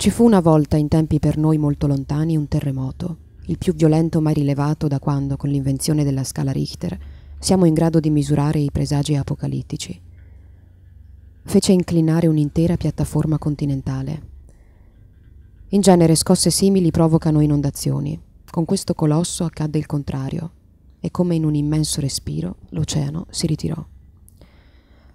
Ci fu una volta in tempi per noi molto lontani un terremoto, il più violento mai rilevato da quando, con l'invenzione della scala Richter, siamo in grado di misurare i presagi apocalittici. Fece inclinare un'intera piattaforma continentale. In genere scosse simili provocano inondazioni. Con questo colosso accadde il contrario, e come in un immenso respiro l'oceano si ritirò.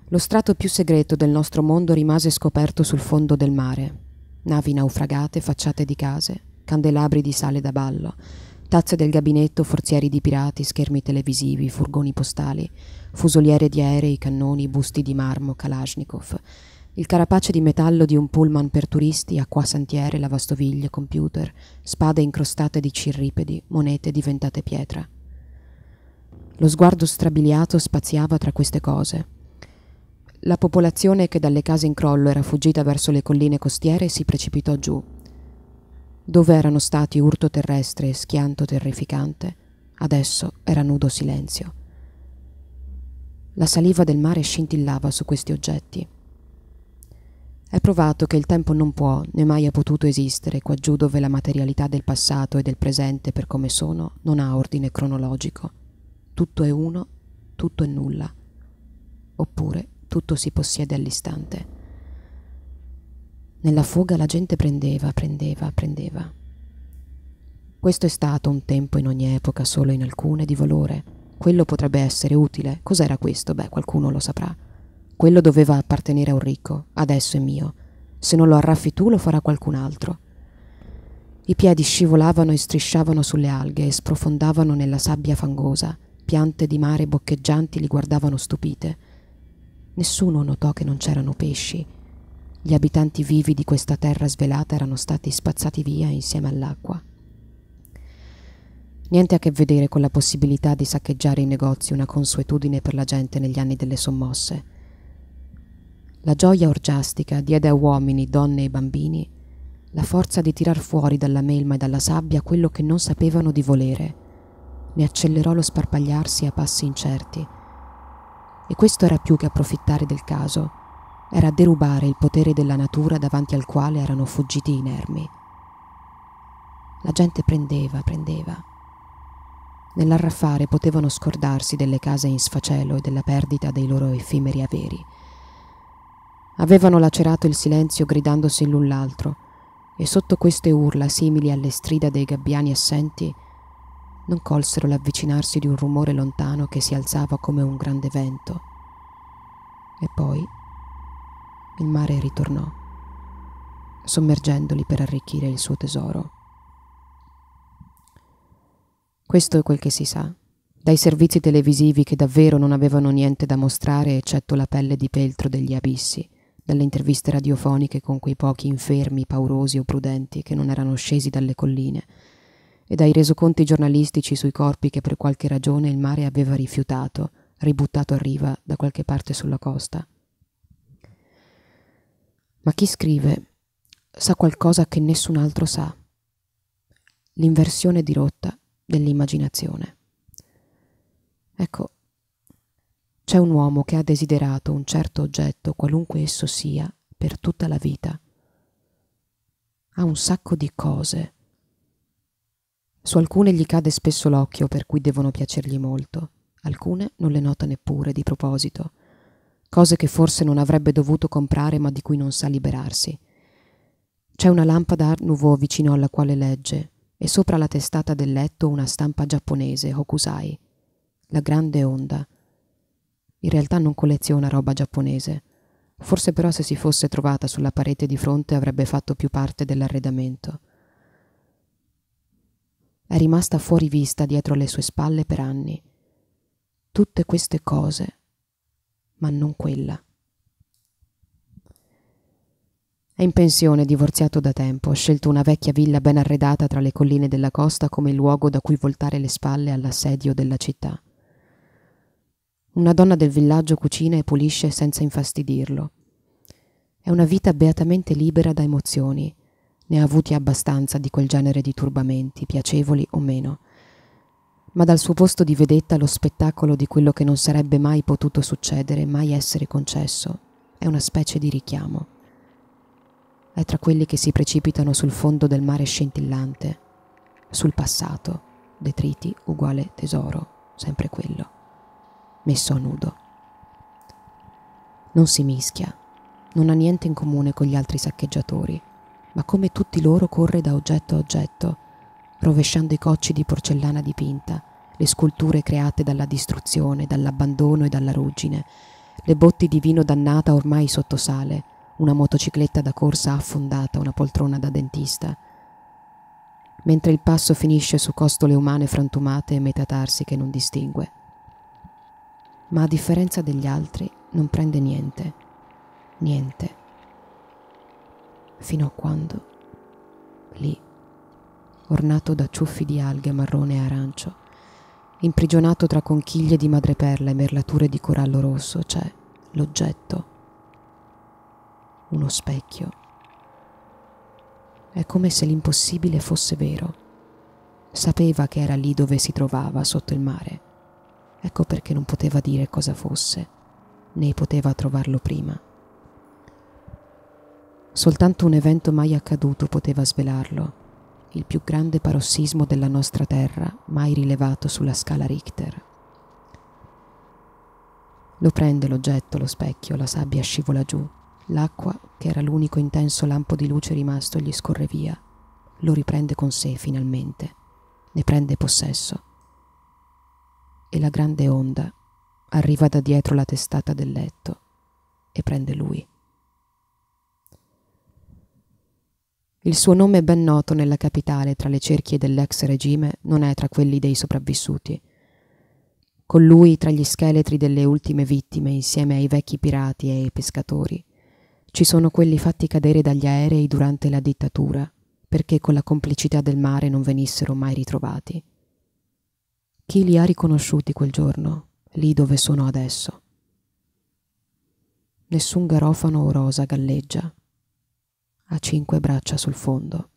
Lo strato più segreto del nostro mondo rimase scoperto sul fondo del mare, navi naufragate, facciate di case, candelabri di sale da ballo, tazze del gabinetto, forzieri di pirati, schermi televisivi, furgoni postali, fusoliere di aerei, cannoni, busti di marmo, Kalashnikov, il carapace di metallo di un pullman per turisti, acquasantiere, lavastoviglie, computer, spade incrostate di cirripedi, monete diventate pietra. Lo sguardo strabiliato spaziava tra queste cose, la popolazione che dalle case in crollo era fuggita verso le colline costiere si precipitò giù, dove erano stati urto terrestre e schianto terrificante, adesso era nudo silenzio. La saliva del mare scintillava su questi oggetti. È provato che il tempo non può né mai ha potuto esistere qua giù dove la materialità del passato e del presente per come sono non ha ordine cronologico. Tutto è uno, tutto è nulla. Oppure tutto si possiede all'istante. Nella fuga la gente prendeva, prendeva, prendeva. Questo è stato un tempo in ogni epoca, solo in alcune, di valore. Quello potrebbe essere utile. Cos'era questo? Beh, qualcuno lo saprà. Quello doveva appartenere a un ricco, adesso è mio. Se non lo arraffi tu lo farà qualcun altro. I piedi scivolavano e strisciavano sulle alghe e sprofondavano nella sabbia fangosa. Piante di mare boccheggianti li guardavano stupite. Nessuno notò che non c'erano pesci. Gli abitanti vivi di questa terra svelata erano stati spazzati via insieme all'acqua. Niente a che vedere con la possibilità di saccheggiare i negozi, una consuetudine per la gente negli anni delle sommosse. La gioia orgiastica diede a uomini, donne e bambini la forza di tirar fuori dalla melma e dalla sabbia quello che non sapevano di volere. Ne accelerò lo sparpagliarsi a passi incerti e questo era più che approfittare del caso, era derubare il potere della natura davanti al quale erano fuggiti inermi. La gente prendeva, prendeva. Nell'arraffare potevano scordarsi delle case in sfacelo e della perdita dei loro effimeri averi. Avevano lacerato il silenzio gridandosi l'un l'altro, e sotto queste urla simili alle strida dei gabbiani assenti non colsero l'avvicinarsi di un rumore lontano che si alzava come un grande vento. E poi il mare ritornò, sommergendoli per arricchire il suo tesoro. Questo è quel che si sa, dai servizi televisivi che davvero non avevano niente da mostrare eccetto la pelle di peltro degli abissi, dalle interviste radiofoniche con quei pochi infermi, paurosi o prudenti che non erano scesi dalle colline, e dai resoconti giornalistici sui corpi che per qualche ragione il mare aveva rifiutato, ributtato a riva da qualche parte sulla costa. Ma chi scrive sa qualcosa che nessun altro sa, l'inversione di rotta dell'immaginazione. Ecco, c'è un uomo che ha desiderato un certo oggetto, qualunque esso sia, per tutta la vita. Ha un sacco di cose su alcune gli cade spesso l'occhio, per cui devono piacergli molto. Alcune non le nota neppure, di proposito. Cose che forse non avrebbe dovuto comprare, ma di cui non sa liberarsi. C'è una lampada Art Nouveau vicino alla quale legge, e sopra la testata del letto una stampa giapponese, Hokusai. La grande onda. In realtà non colleziona roba giapponese. Forse però se si fosse trovata sulla parete di fronte avrebbe fatto più parte dell'arredamento è rimasta fuori vista dietro le sue spalle per anni. Tutte queste cose, ma non quella. È in pensione, divorziato da tempo, ha scelto una vecchia villa ben arredata tra le colline della costa come luogo da cui voltare le spalle all'assedio della città. Una donna del villaggio cucina e pulisce senza infastidirlo. È una vita beatamente libera da emozioni ne ha avuti abbastanza di quel genere di turbamenti, piacevoli o meno. Ma dal suo posto di vedetta lo spettacolo di quello che non sarebbe mai potuto succedere, mai essere concesso, è una specie di richiamo. È tra quelli che si precipitano sul fondo del mare scintillante, sul passato, detriti uguale tesoro, sempre quello, messo a nudo. Non si mischia, non ha niente in comune con gli altri saccheggiatori, ma come tutti loro corre da oggetto a oggetto, rovesciando i cocci di porcellana dipinta, le sculture create dalla distruzione, dall'abbandono e dalla ruggine, le botti di vino dannata ormai sotto sale, una motocicletta da corsa affondata, una poltrona da dentista. Mentre il passo finisce su costole umane frantumate e metatarsi che non distingue. Ma a differenza degli altri non prende niente. Niente fino a quando, lì, ornato da ciuffi di alghe marrone e arancio, imprigionato tra conchiglie di madreperla e merlature di corallo rosso, c'è l'oggetto, uno specchio. È come se l'impossibile fosse vero. Sapeva che era lì dove si trovava, sotto il mare. Ecco perché non poteva dire cosa fosse, né poteva trovarlo prima. Soltanto un evento mai accaduto poteva svelarlo, il più grande parossismo della nostra terra mai rilevato sulla scala Richter. Lo prende l'oggetto, lo specchio, la sabbia scivola giù, l'acqua, che era l'unico intenso lampo di luce rimasto, gli scorre via, lo riprende con sé finalmente, ne prende possesso. E la grande onda arriva da dietro la testata del letto e prende lui. Il suo nome ben noto nella capitale tra le cerchie dell'ex regime non è tra quelli dei sopravvissuti. Con lui, tra gli scheletri delle ultime vittime, insieme ai vecchi pirati e ai pescatori, ci sono quelli fatti cadere dagli aerei durante la dittatura, perché con la complicità del mare non venissero mai ritrovati. Chi li ha riconosciuti quel giorno, lì dove sono adesso? Nessun garofano o rosa galleggia a cinque braccia sul fondo.